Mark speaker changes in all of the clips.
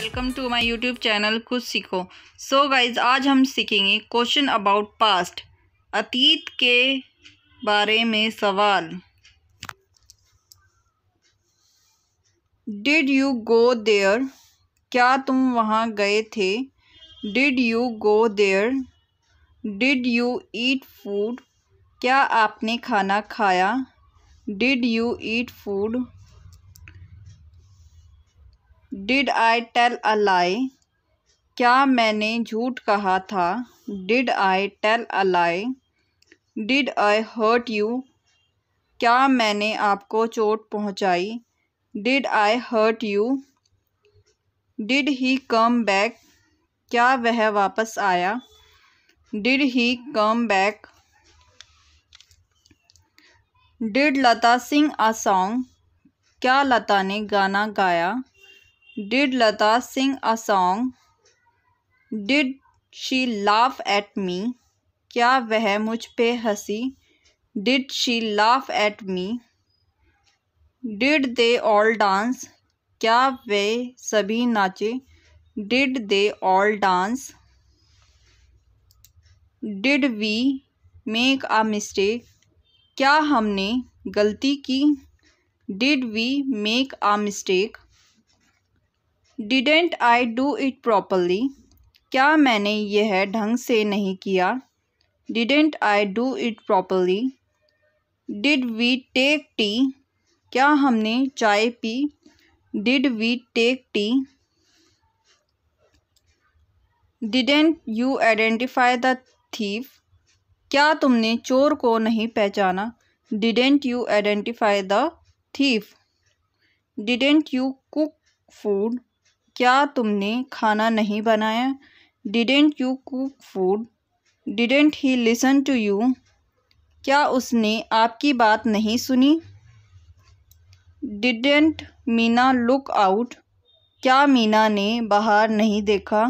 Speaker 1: Welcome to my YouTube channel कुछ सीखो सो so guys आज हम सीखेंगे क्वेश्चन अबाउट पास्ट अतीत के बारे में सवाल डिड यू गो देयर क्या तुम वहाँ गए थे did you go there did you eat food क्या आपने खाना खाया did you eat food did I tell a lie क्या मैंने झूठ कहा था did I tell a lie did I hurt you क्या मैंने आपको चोट पहुंचाई did I hurt you did he come back क्या वह वापस आया did he come back did Lata sing a song क्या लता ने गाना गाया Did Lata sing a song? Did she laugh at me? क्या वह मुझ पे हंसी Did she laugh at me? Did they all dance? क्या वे सभी नाचे Did they all dance? Did we make a mistake? क्या हमने गलती की Did we make a mistake? Didn't I do it properly क्या मैंने यह ढंग से नहीं किया didn't I do it properly did we take tea क्या हमने चाय पी did we take tea didn't you identify the thief क्या तुमने चोर को नहीं पहचाना didn't you identify the thief didn't you cook food क्या तुमने खाना नहीं बनाया didn't you cook food didn't he listen to you क्या उसने आपकी बात नहीं सुनी डिडेंट मीना लुक आउट क्या मीना ने बाहर नहीं देखा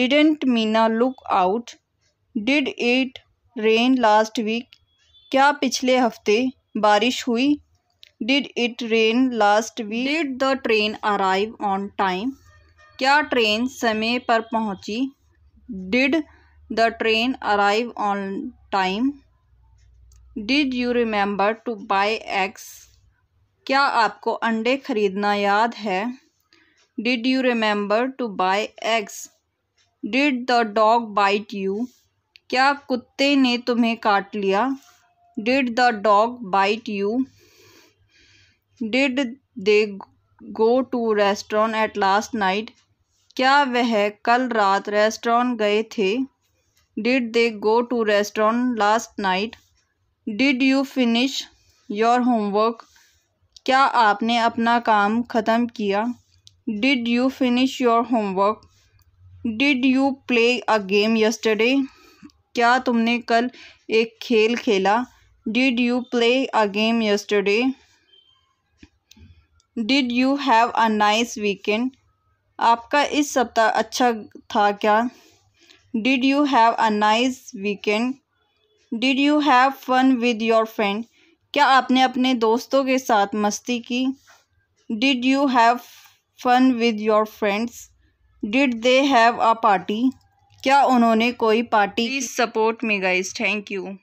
Speaker 1: didn't Meena look out did it rain last week क्या पिछले हफ्ते बारिश हुई did it rain last week did the train arrive on time क्या ट्रेन समय पर पहुंची did the train arrive on time did you remember to buy eggs क्या आपको अंडे खरीदना याद है did you remember to buy eggs did the dog bite you क्या कुत्ते ने तुम्हें काट लिया did the dog bite you did they go to restaurant at last night क्या वह कल रात रेस्टोरेंट गए थे did they go to restaurant last night did you finish your homework क्या आपने अपना काम ख़त्म किया did you finish your homework did you play a game yesterday क्या तुमने कल एक खेल खेला did you play a game yesterday did you have a nice weekend आपका इस सप्ताह अच्छा था क्या did you have a nice weekend did you have fun with your friend क्या आपने अपने दोस्तों के साथ मस्ती की did you have fun with your friends did they have a party क्या उन्होंने कोई party support me guys thank you